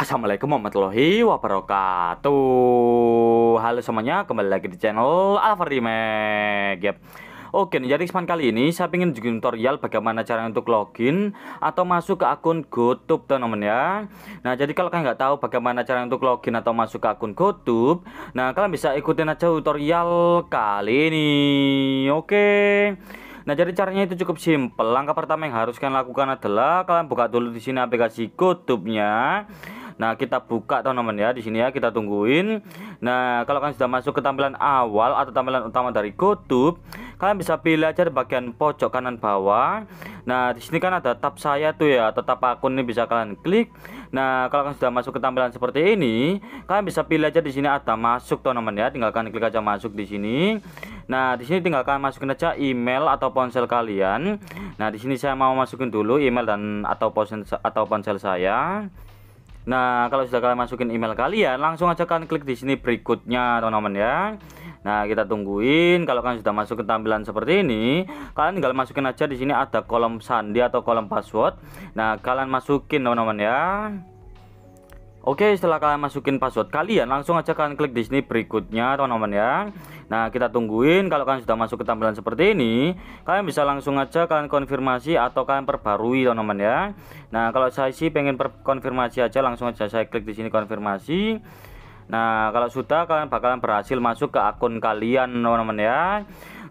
Assalamualaikum warahmatullahi wabarakatuh Halo semuanya, kembali lagi di channel Alfarimegap. yep. Oke, jadi kesempatan kali ini saya ingin bikin tutorial bagaimana cara untuk login atau masuk ke akun GoTube teman-teman ya. Nah, jadi kalau kalian nggak tahu bagaimana cara untuk login atau masuk ke akun GoTube, nah kalian bisa ikutin aja tutorial kali ini. Oke. Nah, jadi caranya itu cukup simpel. Langkah pertama yang harus kalian lakukan adalah kalian buka dulu di sini aplikasi GoTube-nya. Nah, kita buka teman-teman ya di sini ya, kita tungguin. Nah, kalau kalian sudah masuk ke tampilan awal atau tampilan utama dari GoTube, kalian bisa pilih aja di bagian pojok kanan bawah. Nah, di sini kan ada tab saya tuh ya, tetap akun ini bisa kalian klik. Nah, kalau kalian sudah masuk ke tampilan seperti ini, kalian bisa pilih aja di sini ada masuk teman-teman ya, tinggal kalian klik aja masuk di sini. Nah, di sini tinggal kalian masukin aja email atau ponsel kalian. Nah, di sini saya mau masukin dulu email dan atau ponsel atau ponsel saya. Nah, kalau sudah kalian masukin email kalian, langsung aja kalian klik di sini berikutnya, teman-teman ya. Nah, kita tungguin kalau kalian sudah masuk ke tampilan seperti ini, kalian tinggal masukin aja di sini ada kolom sandi atau kolom password. Nah, kalian masukin, teman-teman ya. Oke setelah kalian masukin password kalian langsung aja kalian klik di sini berikutnya teman-teman ya Nah kita tungguin kalau kalian sudah masuk ke tampilan seperti ini Kalian bisa langsung aja kalian konfirmasi atau kalian perbarui teman-teman ya Nah kalau saya sih pengen konfirmasi aja langsung aja saya klik di sini konfirmasi Nah kalau sudah kalian bakalan berhasil masuk ke akun kalian teman-teman ya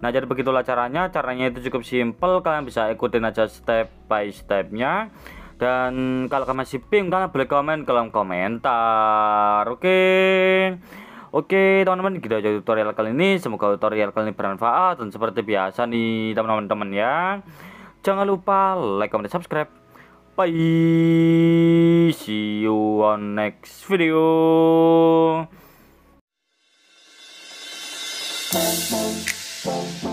Nah jadi begitulah caranya, caranya itu cukup simple Kalian bisa ikutin aja step by stepnya dan kalau kalian masih bingung kalian boleh komen ke kolom komentar oke okay? Oke teman-teman kita gitu jadi tutorial kali ini Semoga tutorial kali ini bermanfaat Dan seperti biasa nih teman-teman ya Jangan lupa like, comment, subscribe Bye See you on next video